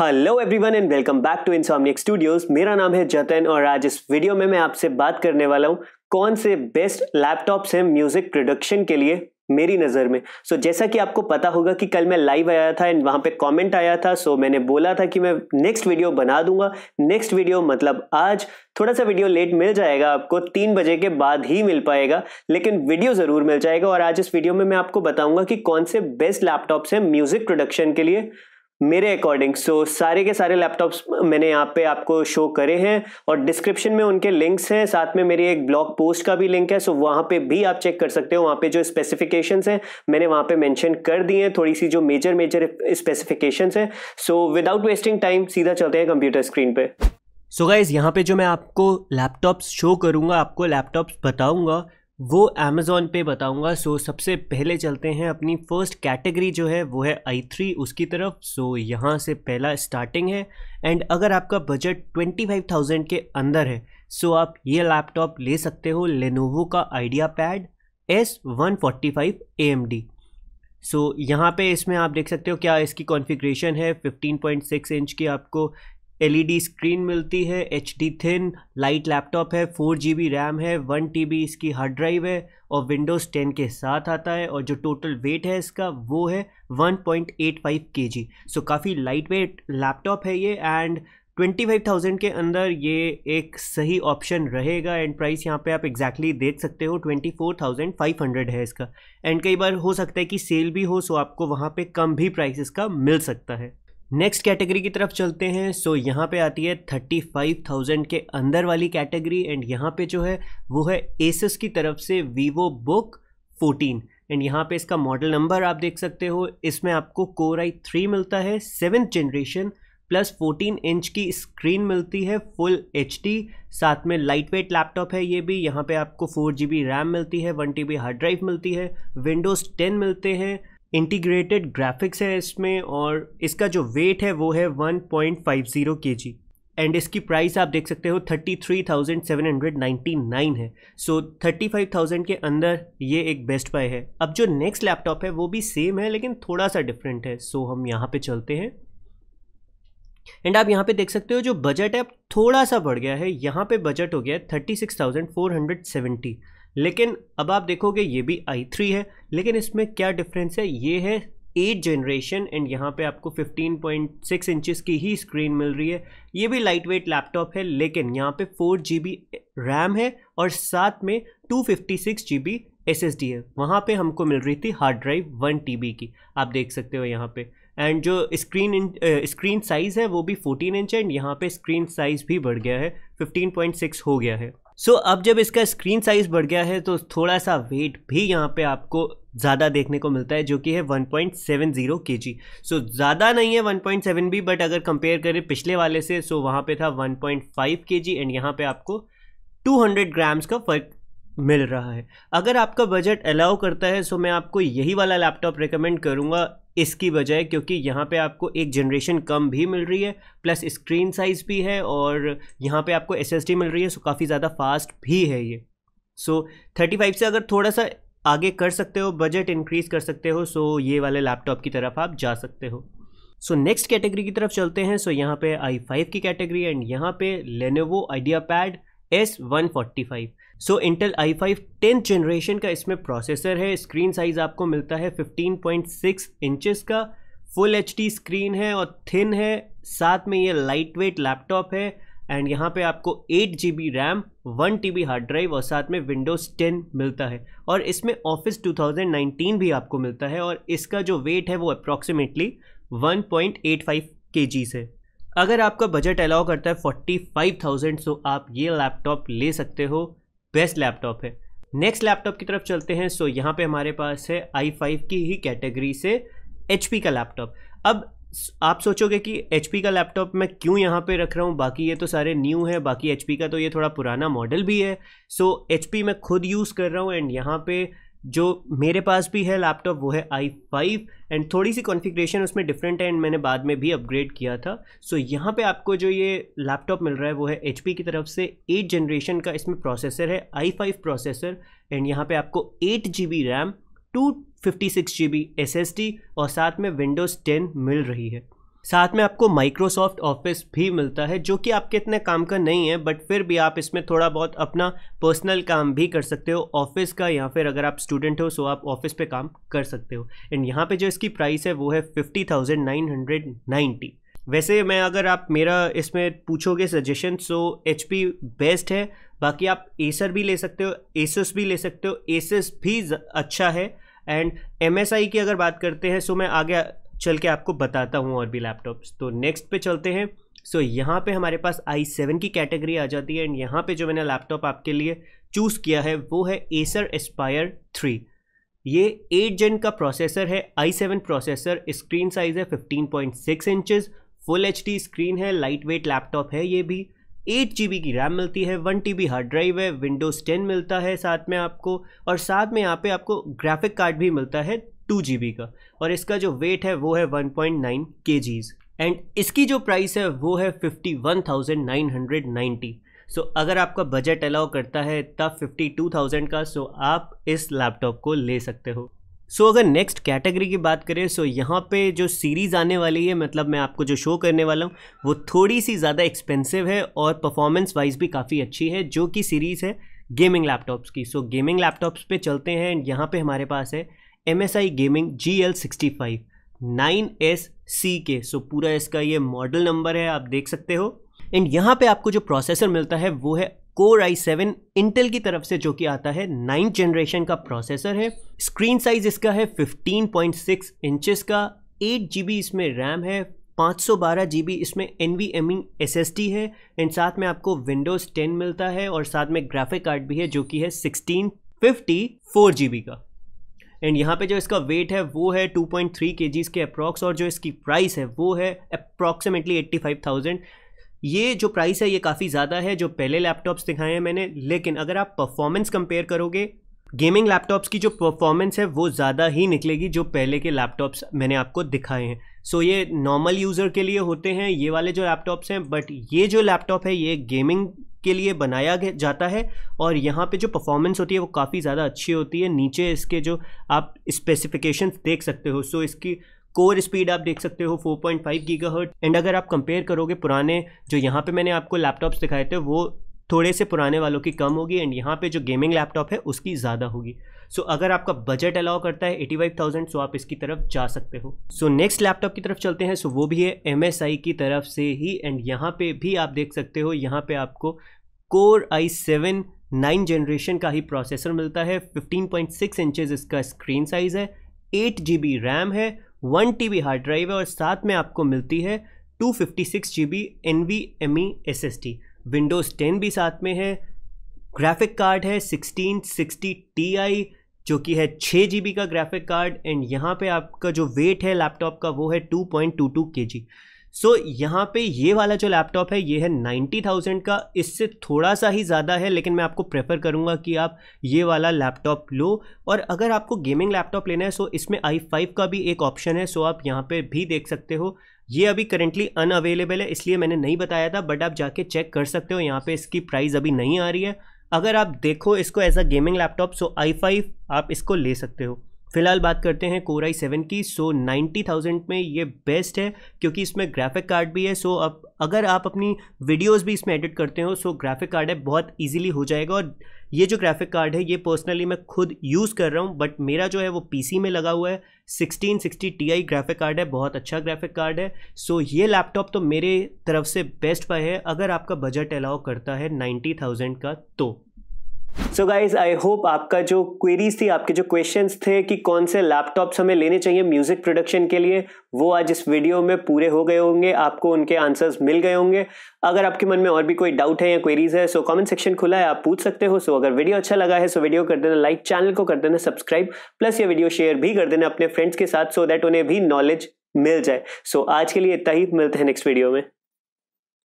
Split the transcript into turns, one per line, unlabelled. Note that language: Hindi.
hello everyone and welcome back to Insomniac Studios मेरा नाम है जतन और आज इस वीडियो में मैं आपसे बात करने वाला हूँ कौन से बेस्ट लैपटॉप्स हैं म्यूजिक प्रोडक्शन के लिए मेरी नज़र में सो so, जैसा कि आपको पता होगा कि कल मैं लाइव आया था एंड वहाँ पे कमेंट आया था सो so मैंने बोला था कि मैं नेक्स्ट वीडियो बना दूंगा नेक्स्ट वीडियो मतलब आज थोड़ा सा वीडियो लेट मिल जाएगा आपको तीन बजे के बाद ही मिल पाएगा लेकिन वीडियो ज़रूर मिल जाएगा और आज इस वीडियो में मैं आपको बताऊँगा कि कौन से बेस्ट लैपटॉप्स हैं म्यूज़िक प्रोडक्शन के लिए मेरे अकॉर्डिंग सो so, सारे के सारे लैपटॉप्स मैंने यहाँ पे आपको शो करे हैं और डिस्क्रिप्शन में उनके लिंक्स हैं साथ में मेरी एक ब्लॉग पोस्ट का भी लिंक है सो so वहाँ पे भी आप चेक कर सकते हो वहाँ पे जो स्पेसिफिकेशंस हैं मैंने वहाँ पे मेंशन कर दिए हैं थोड़ी सी जो मेजर मेजर स्पेसिफिकेशंस हैं सो विदाउट वेस्टिंग टाइम सीधा चलते हैं कंप्यूटर स्क्रीन पर सो गाइज यहाँ पे जो मैं आपको लैपटॉप्स शो करूँगा आपको लैपटॉप्स बताऊँगा वो अमेज़ोन पे बताऊंगा सो so, सबसे पहले चलते हैं अपनी फर्स्ट कैटेगरी जो है वो है आई थ्री उसकी तरफ सो so, यहाँ से पहला स्टार्टिंग है एंड अगर आपका बजट ट्वेंटी फाइव थाउजेंड के अंदर है सो so आप ये लैपटॉप ले सकते हो लेनोवो का IdeaPad S one forty five A M D so यहाँ पे इसमें आप देख सकते हो क्या इसकी कॉन्फ़िगरेशन है 15.6 इंच की आपको एलईडी स्क्रीन मिलती है H D thin light laptop है फोर जी बी रैम है वन टी बी इसकी हार्ड ड्राइव है और विंडोज़ टेन के साथ आता है और जो टोटल वेट है इसका वो है वन पॉइंट एट फाइव के जी सो काफ़ी लाइट वेट लैपटॉप है ये एंड ट्वेंटी फाइव थाउजेंड के अंदर ये एक सही ऑप्शन रहेगा एंड प्राइस यहाँ पे आप एग्जैक्टली exactly देख सकते हो twenty four thousand five hundred है इसका एंड कई बार हो सकता है कि सेल भी हो सो आपको वहाँ पे कम भी प्राइस इसका मिल सकता है नेक्स्ट कैटेगरी की तरफ चलते हैं सो so, यहाँ पे आती है थर्टी फाइव थाउजेंड के अंदर वाली कैटेगरी एंड यहाँ पे जो है वो है एसस की तरफ से वीवो बुक फोर्टीन एंड यहाँ पे इसका मॉडल नंबर आप देख सकते हो इसमें आपको कोर आई थ्री मिलता है seventh generation plus fourteen inch की स्क्रीन मिलती है फुल एच साथ में लाइट वेट लैपटॉप है ये भी यहाँ पे आपको फोर जी रैम मिलती है वन टी हार्ड ड्राइव मिलती है विंडोज़ टेन मिलते हैं इंटीग्रेटेड ग्राफिक्स है इसमें और इसका जो वेट है वो है 1.50 पॉइंट एंड इसकी प्राइस आप देख सकते हो 33,799 है सो so, 35,000 के अंदर ये एक बेस्ट बाय है अब जो नेक्स्ट लैपटॉप है वो भी सेम है लेकिन थोड़ा सा डिफरेंट है सो so, हम यहाँ पे चलते हैं एंड आप यहाँ पे देख सकते हो जो बजट है थोड़ा सा बढ़ गया है यहाँ पे बजट हो गया है thirty six thousand four hundred seventy लेकिन अब आप देखोगे ये भी आई थ्री है लेकिन इसमें क्या डिफरेंस है ये है एट जनरेशन एंड यहाँ पे आपको 15.6 पॉइंट की ही स्क्रीन मिल रही है ये भी लाइट वेट लैपटॉप है लेकिन यहाँ पे फोर जी रैम है और साथ में two fifty six G B S S D है वहाँ पे हमको मिल रही थी hard drive one T B की आप देख सकते हो यहाँ पे एंड जो स्क्रीन स्क्रीन साइज़ है वो भी 14 इंच एंड यहाँ पे स्क्रीन साइज़ भी बढ़ गया है 15.6 हो गया है सो so, अब जब इसका स्क्रीन साइज़ बढ़ गया है तो थोड़ा सा वेट भी यहाँ पे आपको ज़्यादा देखने को मिलता है जो कि है 1.70 kg सो so, ज़्यादा नहीं है 1.7 भी बट अगर कंपेयर करें पिछले वाले से सो so वहाँ पे था 1.5 पॉइंट एंड यहाँ पे आपको 200 ग्राम्स का फ़र्क मिल रहा है अगर आपका बजट अलाउ करता है सो मैं आपको यही वाला लैपटॉप रिकमेंड करूँगा इसकी बजाय क्योंकि यहाँ पे आपको एक जनरेशन कम भी मिल रही है प्लस स्क्रीन साइज़ भी है और यहाँ पे आपको एस मिल रही है सो काफ़ी ज़्यादा फास्ट भी है ये सो थर्टी फाइव से अगर थोड़ा सा आगे कर सकते हो बजट इंक्रीज़ कर सकते हो सो ये वाले लैपटॉप की तरफ आप जा सकते हो सो नेक्स्ट कैटेगरी की तरफ चलते हैं सो so, यहाँ पे फाइव की कैटेगरी एंड यहाँ पे IdeaPad S one forty five so Intel I five tenth generation का इसमें प्रोसेसर है स्क्रीन साइज़ आपको मिलता है फिफ्टीन पॉइंट सिक्स इंचज़ का फुल एच डी स्क्रीन है और थिन है साथ में ये लाइट वेट लैपटॉप है एंड यहाँ पे आपको eight G B RAM one T B hard drive और साथ में विंडोज़ टेन मिलता है और इसमें ऑफिस टू थाउजेंड नाइनटीन भी आपको मिलता है और इसका जो वेट है वो approximately one point eight five K Gs है अगर आपका बजट अलाउ करता है फोर्टी फाइव थाउजेंड सो आप ये लैपटॉप ले सकते हो बेस्ट लैपटॉप है नेक्स्ट लैपटॉप की तरफ चलते हैं सो यहाँ पे हमारे पास है आई फाइव की ही कैटेगरी से एच का लैपटॉप अब आप सोचोगे कि एच का लैपटॉप मैं क्यों यहाँ पे रख रहा हूँ बाकी ये तो सारे न्यू है बाकी एच का तो ये थोड़ा पुराना मॉडल भी है सो so, एच मैं खुद यूज़ कर रहा हूँ एंड यहाँ पर जो मेरे पास भी है लैपटॉप वो है आई फाइव एंड थोड़ी सी कॉन्फ़िगरेशन उसमें डिफरेंट है एंड मैंने बाद में भी अपग्रेड किया था सो so, यहाँ पे आपको जो ये लैपटॉप मिल रहा है वो है एच की तरफ से एट जनरेशन का इसमें प्रोसेसर है आई फाइव प्रोसेसर एंड यहाँ पे आपको eight G B RAM two fifty six G B S S D और साथ में विंडोज़ टेन मिल रही है साथ में आपको माइक्रोसॉफ्ट ऑफिस भी मिलता है जो कि आपके इतने काम का नहीं है बट फिर भी आप इसमें थोड़ा बहुत अपना पर्सनल काम भी कर सकते हो ऑफिस का या फिर अगर आप स्टूडेंट हो सो आप ऑफिस पे काम कर सकते हो एंड यहाँ पे जो इसकी प्राइस है वो है fifty thousand nine hundred ninety वैसे मैं अगर आप मेरा इसमें पूछोगे सजेशन सो एच बेस्ट है बाकी आप एसर भी ले सकते हो एसस भी ले सकते हो एसस भी अच्छा है एंड एम की अगर बात करते हैं सो मैं आगे चल के आपको बताता हूँ और भी लैपटॉप्स तो नेक्स्ट पे चलते हैं सो so, यहाँ पे हमारे पास आई सेवन की कैटेगरी आ जाती है एंड यहाँ पे जो मैंने लैपटॉप आपके लिए चूज़ किया है वो है एसर Aspire थ्री ये एट जेन का प्रोसेसर है I seven processor screen size है fifteen point six inches full H screen है लाइट वेट लैपटॉप है ये भी एट जी की रैम मिलती है वन टी हार्ड ड्राइव है विंडोज़ टेन मिलता है साथ में आपको और साथ में यहाँ पे आपको ग्राफिक कार्ड भी मिलता है टू जी बी का और इसका जो वेट है वो है वन पॉइंट नाइन के जीज़ एंड इसकी जो प्राइस है वो है fifty one thousand nine hundred ninety so अगर आपका बजट अलाउ करता है तब फिफ्टी टू थाउजेंड का सो so आप इस लैपटॉप को ले सकते हो सो so, अगर नेक्स्ट कैटेगरी की बात करें सो so यहाँ पे जो सीरीज़ आने वाली है मतलब मैं आपको जो शो करने वाला हूँ वो थोड़ी सी ज़्यादा एक्सपेंसिव है और परफॉर्मेंस वाइज भी काफ़ी अच्छी है जो कि सीरीज़ है गेमिंग लैपटॉप्स की सो गेमिंग लैपटॉप्स पे चलते हैं एंड यहाँ पे हमारे पास है M S I gaming G L sixty five nine S C K so पूरा इसका ये मॉडल नंबर है आप देख सकते हो एंड यहाँ पे आपको जो प्रोसेसर मिलता है वो है कोर आई सेवन इंटेल की तरफ से जो कि आता है नाइन्थ जनरेशन का प्रोसेसर है स्क्रीन साइज इसका है फिफ्टीन पॉइंट सिक्स इंचज का एट जी बी इसमें रैम है पाँच सौ बारह जी बी इसमें N V M S S D है एंड साथ में आपको विंडोज़ टेन मिलता है और साथ में ग्राफिक कार्ड भी है जो कि है जी बी का एंड यहाँ पे जो इसका वेट है वो है 2.3 पॉइंट के अप्रॉक्स और जो इसकी प्राइस है वो है अप्रॉक्सीमेटली 85,000 ये जो प्राइस है ये काफ़ी ज़्यादा है जो पहले लैपटॉप्स दिखाए हैं मैंने लेकिन अगर आप परफॉर्मेंस कंपेयर करोगे गेमिंग लैपटॉप्स की जो परफॉर्मेंस है वो ज़्यादा ही निकलेगी जो पहले के लैपटॉप्स मैंने आपको दिखाए हैं सो so, ये नॉर्मल यूज़र के लिए होते हैं ये वाले जो लैपटॉप्स हैं बट ये जो लैपटॉप है ये गेमिंग के लिए बनाया जाता है और यहाँ पे जो परफॉर्मेंस होती है वो काफ़ी ज़्यादा अच्छी होती है नीचे इसके जो आप स्पेसिफिकेशन देख सकते हो सो इसकी कोर स्पीड आप देख सकते हो 4.5 पॉइंट एंड अगर आप कंपेयर करोगे पुराने जो यहाँ पे मैंने आपको लैपटॉप्स दिखाए थे वो थोड़े से पुराने वालों की कम होगी एंड यहाँ पे जो गेमिंग लैपटॉप है उसकी ज़्यादा होगी सो so, अगर आपका बजट अलाउ करता है 85,000 फाइव थाउजेंड सो आप इसकी तरफ जा सकते हो सो नेक्स्ट लैपटॉप की तरफ चलते हैं सो so, वो भी है एम की तरफ से ही एंड यहाँ पे भी आप देख सकते हो यहाँ पे आपको core I seven nine generation का ही प्रोसेसर मिलता है फिफ्टीन पॉइंट सिक्स इंचज इसका स्क्रीन साइज है एट जी बी रैम है one T B hard drive है और साथ में आपको मिलती है two fifty six G B N V M E S S T Windows ten भी साथ में है ग्राफिक कार्ड है सिक्सटीन सिक्सटी टी आई जो कि है छः जी बी का ग्राफिक कार्ड एंड यहाँ पे आपका जो वेट है लैपटॉप का वो है टू पॉइंट टू टू के जी सो so, यहाँ पे ये वाला जो लैपटॉप है ये है नाइन्टी थाउजेंड का इससे थोड़ा सा ही ज़्यादा है लेकिन मैं आपको प्रेफर करूँगा कि आप ये वाला लैपटॉप लो और अगर आपको गेमिंग लैपटॉप लेना है सो इसमें आई फाइव का भी एक ऑप्शन है सो आप यहाँ पे भी देख सकते हो ये अभी करेंटली अन अवेलेबल है इसलिए मैंने नहीं बताया था बट आप जाके चेक कर सकते हो यहाँ पर इसकी प्राइस अभी नहीं आ रही है अगर आप देखो इसको as a gaming laptop so I five आप इसको ले सकते हो फिलहाल बात करते हैं कोराई सेवन की सो नाइन्टी थाउजेंड में ये बेस्ट है क्योंकि इसमें ग्राफिक कार्ड भी है सो अब अगर आप अपनी वीडियोस भी इसमें एडिट करते हो सो ग्राफिक कार्ड है बहुत इजीली हो जाएगा और ये जो ग्राफिक कार्ड है ये पर्सनली मैं खुद यूज़ कर रहा हूँ बट मेरा जो है वो पीसी में लगा हुआ है sixteen sixty T I graphic card है बहुत अच्छा ग्राफिक कार्ड है सो ये लैपटॉप तो मेरे तरफ से बेस्ट बाय है अगर आपका बजट अलाउ करता है नाइन्टी थाउजेंड का तो सो गाइज आई होप आपका जो क्वेरीज थी आपके जो क्वेश्चंस थे कि कौन से लैपटॉप्स हमें लेने चाहिए म्यूजिक प्रोडक्शन के लिए वो आज इस वीडियो में पूरे हो गए होंगे आपको उनके आंसर्स मिल गए होंगे अगर आपके मन में और भी कोई डाउट है या क्वेरीज है सो कमेंट सेक्शन खुला है आप पूछ सकते हो सो अगर वीडियो अच्छा लगा है सो वीडियो कर देना लाइक चैनल को कर देना सब्सक्राइब प्लस ये वीडियो शेयर भी कर देना अपने फ्रेंड्स के साथ सो so दैट उन्हें भी नॉलेज मिल जाए सो so, आज के लिए इतना ही मिलते हैं नेक्स्ट वीडियो में